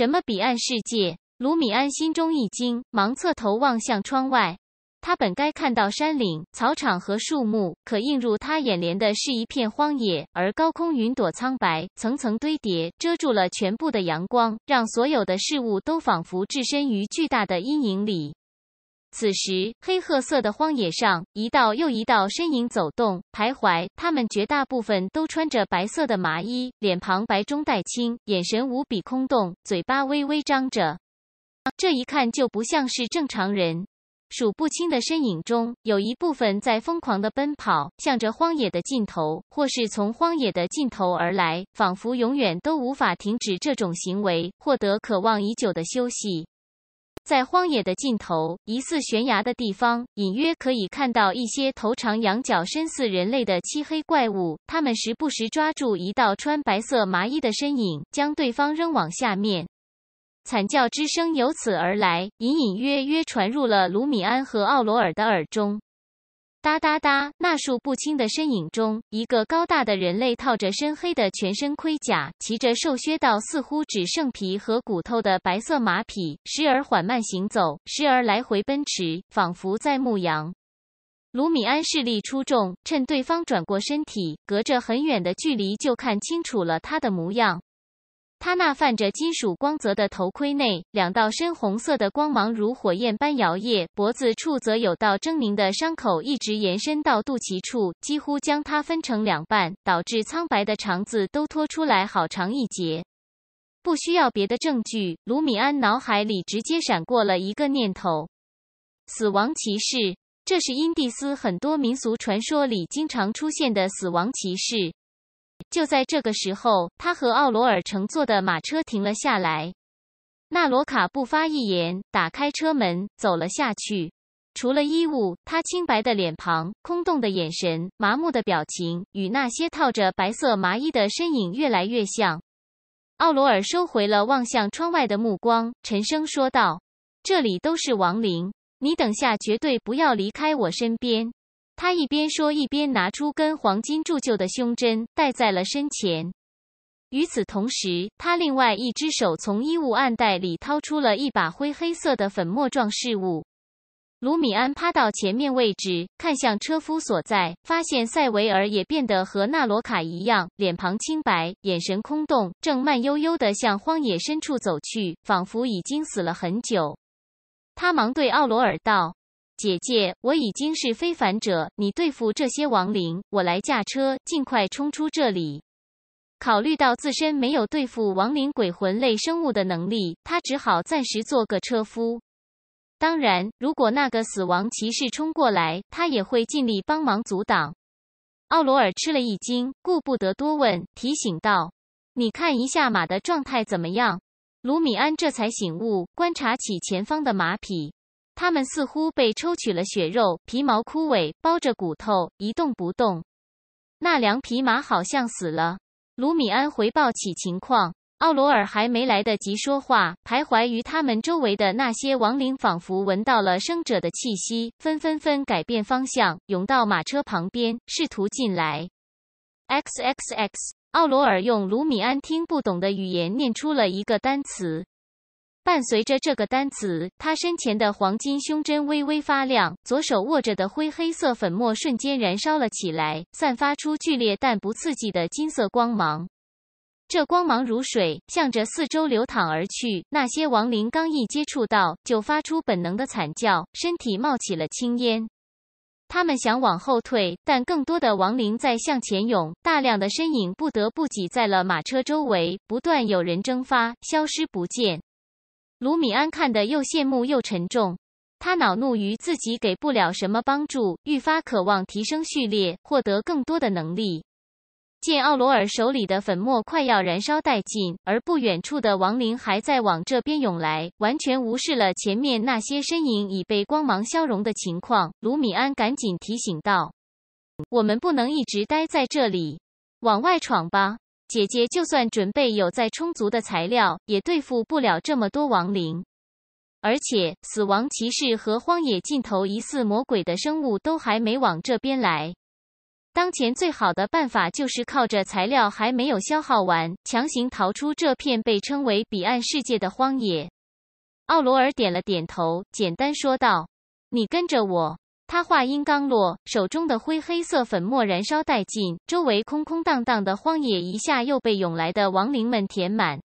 什么彼岸世界？卢米安心中一惊，忙侧头望向窗外。他本该看到山岭、草场和树木，可映入他眼帘的是一片荒野，而高空云朵苍白，层层堆叠，遮住了全部的阳光，让所有的事物都仿佛置身于巨大的阴影里。此时，黑褐色的荒野上，一道又一道身影走动、徘徊。他们绝大部分都穿着白色的麻衣，脸庞白中带青，眼神无比空洞，嘴巴微微张着。这一看就不像是正常人。数不清的身影中，有一部分在疯狂的奔跑，向着荒野的尽头，或是从荒野的尽头而来，仿佛永远都无法停止这种行为，获得渴望已久的休息。在荒野的尽头，疑似悬崖的地方，隐约可以看到一些头长羊角、身似人类的漆黑怪物。他们时不时抓住一道穿白色麻衣的身影，将对方扔往下面，惨叫之声由此而来，隐隐约约传入了卢米安和奥罗尔的耳中。哒哒哒！那数不清的身影中，一个高大的人类套着深黑的全身盔甲，骑着瘦削到似乎只剩皮和骨头的白色马匹，时而缓慢行走，时而来回奔驰，仿佛在牧羊。卢米安视力出众，趁对方转过身体，隔着很远的距离就看清楚了他的模样。他那泛着金属光泽的头盔内，两道深红色的光芒如火焰般摇曳；脖子处则有道狰狞的伤口一直延伸到肚脐处，几乎将他分成两半，导致苍白的肠子都拖出来好长一截。不需要别的证据，卢米安脑海里直接闪过了一个念头：死亡骑士，这是因蒂斯很多民俗传说里经常出现的死亡骑士。就在这个时候，他和奥罗尔乘坐的马车停了下来。纳罗卡不发一言，打开车门走了下去。除了衣物，他清白的脸庞、空洞的眼神、麻木的表情，与那些套着白色麻衣的身影越来越像。奥罗尔收回了望向窗外的目光，沉声说道：“这里都是亡灵，你等下绝对不要离开我身边。”他一边说，一边拿出根黄金铸就的胸针，戴在了身前。与此同时，他另外一只手从衣物暗袋里掏出了一把灰黑色的粉末状饰物。卢米安趴到前面位置，看向车夫所在，发现塞维尔也变得和纳罗卡一样，脸庞清白，眼神空洞，正慢悠悠地向荒野深处走去，仿佛已经死了很久。他忙对奥罗尔道。姐姐，我已经是非凡者，你对付这些亡灵，我来驾车，尽快冲出这里。考虑到自身没有对付亡灵、鬼魂类生物的能力，他只好暂时做个车夫。当然，如果那个死亡骑士冲过来，他也会尽力帮忙阻挡。奥罗尔吃了一惊，顾不得多问，提醒道：“你看一下马的状态怎么样？”卢米安这才醒悟，观察起前方的马匹。他们似乎被抽取了血肉，皮毛枯萎，包着骨头，一动不动。那两匹马好像死了。卢米安回报起情况，奥罗尔还没来得及说话，徘徊于他们周围的那些亡灵仿佛闻到了生者的气息，纷纷纷改变方向，涌到马车旁边，试图进来。XXX 奥罗尔用卢米安听不懂的语言念出了一个单词。伴随着这个单词，他身前的黄金胸针微微发亮，左手握着的灰黑色粉末瞬间燃烧了起来，散发出剧烈但不刺激的金色光芒。这光芒如水，向着四周流淌而去。那些亡灵刚一接触到，就发出本能的惨叫，身体冒起了青烟。他们想往后退，但更多的亡灵在向前涌，大量的身影不得不挤在了马车周围，不断有人蒸发，消失不见。卢米安看得又羡慕又沉重，他恼怒于自己给不了什么帮助，愈发渴望提升序列，获得更多的能力。见奥罗尔手里的粉末快要燃烧殆尽，而不远处的亡灵还在往这边涌来，完全无视了前面那些身影已被光芒消融的情况，卢米安赶紧提醒道：“我们不能一直待在这里，往外闯吧。”姐姐，就算准备有再充足的材料，也对付不了这么多亡灵。而且，死亡骑士和荒野尽头疑似魔鬼的生物都还没往这边来。当前最好的办法就是靠着材料还没有消耗完，强行逃出这片被称为彼岸世界的荒野。奥罗尔点了点头，简单说道：“你跟着我。”他话音刚落，手中的灰黑色粉末燃烧殆尽，周围空空荡荡的荒野一下又被涌来的亡灵们填满。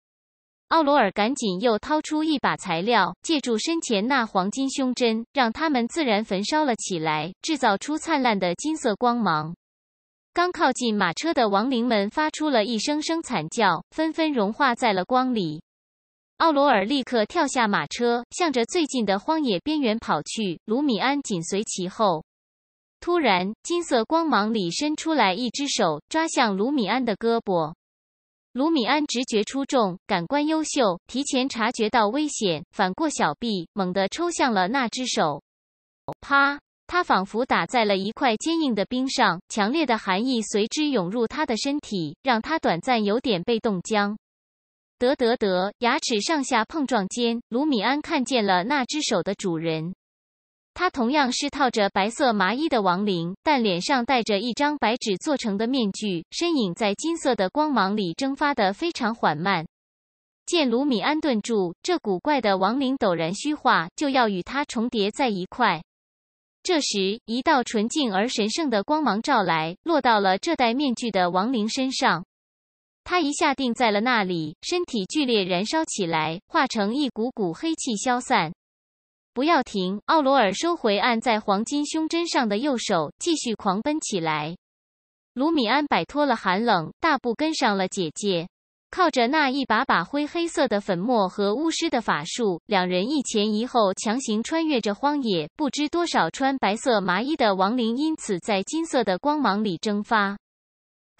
奥罗尔赶紧又掏出一把材料，借助身前那黄金胸针，让他们自然焚烧了起来，制造出灿烂的金色光芒。刚靠近马车的亡灵们发出了一声声惨叫，纷纷融化在了光里。奥罗尔立刻跳下马车，向着最近的荒野边缘跑去。卢米安紧随其后。突然，金色光芒里伸出来一只手，抓向卢米安的胳膊。卢米安直觉出众，感官优秀，提前察觉到危险，反过小臂，猛地抽向了那只手。啪！他仿佛打在了一块坚硬的冰上，强烈的寒意随之涌入他的身体，让他短暂有点被冻僵。得得得！牙齿上下碰撞间，卢米安看见了那只手的主人，他同样是套着白色麻衣的亡灵，但脸上戴着一张白纸做成的面具，身影在金色的光芒里蒸发的非常缓慢。见卢米安顿住，这古怪的亡灵陡然虚化，就要与他重叠在一块。这时，一道纯净而神圣的光芒照来，落到了这戴面具的亡灵身上。他一下定在了那里，身体剧烈燃烧起来，化成一股股黑气消散。不要停！奥罗尔收回按在黄金胸针上的右手，继续狂奔起来。卢米安摆脱了寒冷，大步跟上了姐姐。靠着那一把把灰黑色的粉末和巫师的法术，两人一前一后强行穿越着荒野，不知多少穿白色麻衣的亡灵因此在金色的光芒里蒸发。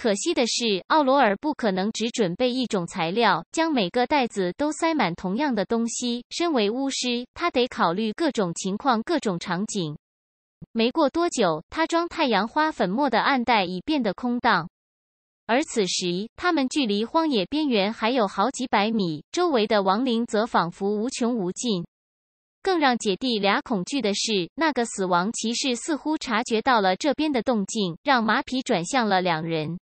可惜的是，奥罗尔不可能只准备一种材料，将每个袋子都塞满同样的东西。身为巫师，他得考虑各种情况、各种场景。没过多久，他装太阳花粉末的暗袋已变得空荡。而此时，他们距离荒野边缘还有好几百米，周围的亡灵则仿佛无穷无尽。更让姐弟俩恐惧的是，那个死亡骑士似乎察觉到了这边的动静，让马匹转向了两人。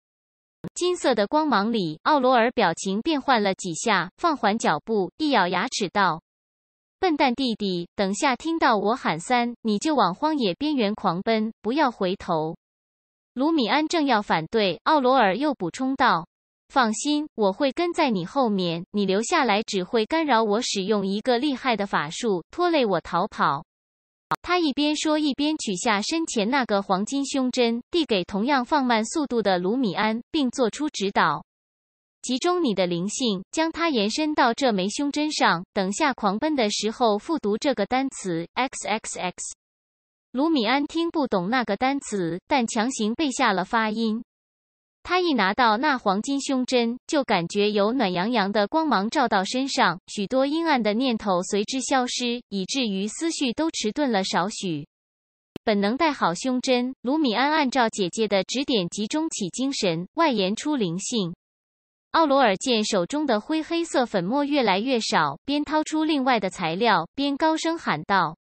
金色的光芒里，奥罗尔表情变换了几下，放缓脚步，一咬牙齿道：“笨蛋弟弟，等下听到我喊三，你就往荒野边缘狂奔，不要回头。”卢米安正要反对，奥罗尔又补充道：“放心，我会跟在你后面。你留下来只会干扰我使用一个厉害的法术，拖累我逃跑。”他一边说，一边取下身前那个黄金胸针，递给同样放慢速度的卢米安，并做出指导：“集中你的灵性，将它延伸到这枚胸针上。等下狂奔的时候，复读这个单词 x x x。”卢米安听不懂那个单词，但强行背下了发音。他一拿到那黄金胸针，就感觉有暖洋洋的光芒照到身上，许多阴暗的念头随之消失，以至于思绪都迟钝了少许。本能戴好胸针，卢米安按照姐姐的指点集中起精神，外延出灵性。奥罗尔见手中的灰黑色粉末越来越少，边掏出另外的材料，边高声喊道：“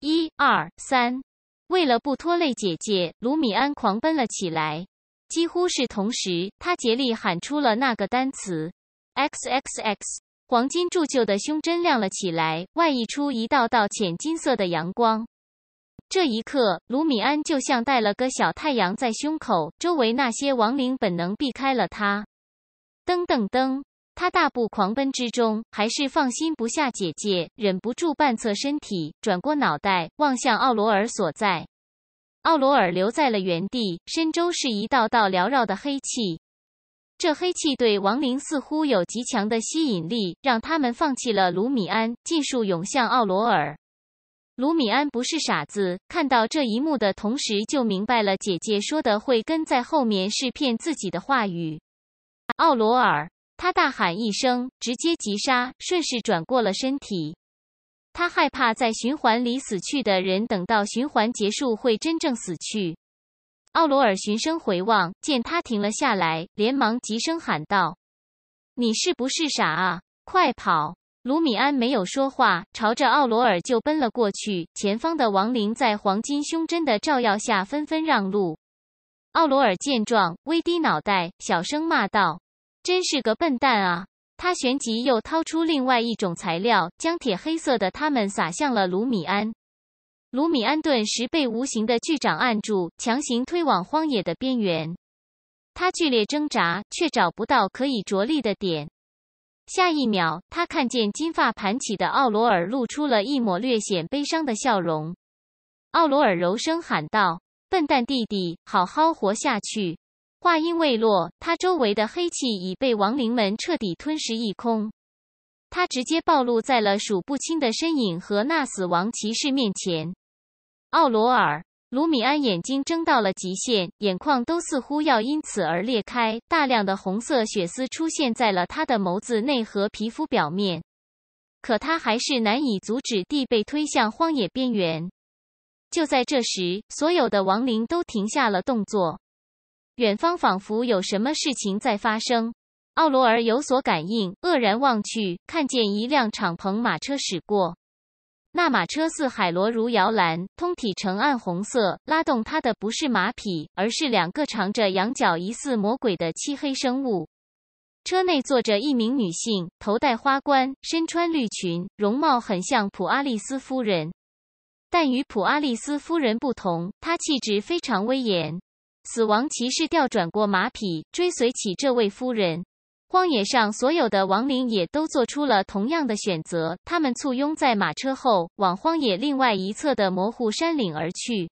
一二三！”为了不拖累姐姐，卢米安狂奔了起来。几乎是同时，他竭力喊出了那个单词，x x x。黄金铸就的胸针亮了起来，外溢出一道道浅金色的阳光。这一刻，卢米安就像带了个小太阳在胸口，周围那些亡灵本能避开了他。噔噔噔，他大步狂奔之中，还是放心不下姐姐，忍不住半侧身体，转过脑袋望向奥罗尔所在。奥罗尔留在了原地，身周是一道道缭绕的黑气。这黑气对亡灵似乎有极强的吸引力，让他们放弃了卢米安，尽数涌向奥罗尔。卢米安不是傻子，看到这一幕的同时就明白了姐姐说的会跟在后面是骗自己的话语。奥罗尔，他大喊一声，直接急刹，顺势转过了身体。他害怕在循环里死去的人，等到循环结束会真正死去。奥罗尔循声回望，见他停了下来，连忙急声喊道：“你是不是傻啊？快跑！”卢米安没有说话，朝着奥罗尔就奔了过去。前方的亡灵在黄金胸针的照耀下纷纷让路。奥罗尔见状，微低脑袋，小声骂道：“真是个笨蛋啊！”他旋即又掏出另外一种材料，将铁黑色的他们撒向了卢米安。卢米安顿时被无形的巨掌按住，强行推往荒野的边缘。他剧烈挣扎，却找不到可以着力的点。下一秒，他看见金发盘起的奥罗尔露出了一抹略显悲伤的笑容。奥罗尔柔声喊道：“笨蛋弟弟，好好活下去。”话音未落，他周围的黑气已被亡灵们彻底吞噬一空，他直接暴露在了数不清的身影和那死亡骑士面前。奥罗尔、卢米安眼睛睁到了极限，眼眶都似乎要因此而裂开，大量的红色血丝出现在了他的眸子内和皮肤表面。可他还是难以阻止地被推向荒野边缘。就在这时，所有的亡灵都停下了动作。远方仿佛有什么事情在发生，奥罗尔有所感应，愕然望去，看见一辆敞篷马车驶过。那马车似海螺如摇篮，通体呈暗红色。拉动它的不是马匹，而是两个长着羊角、疑似魔鬼的漆黑生物。车内坐着一名女性，头戴花冠，身穿绿裙，容貌很像普阿利斯夫人，但与普阿利斯夫人不同，她气质非常威严。死亡骑士调转过马匹，追随起这位夫人。荒野上所有的亡灵也都做出了同样的选择，他们簇拥在马车后，往荒野另外一侧的模糊山岭而去。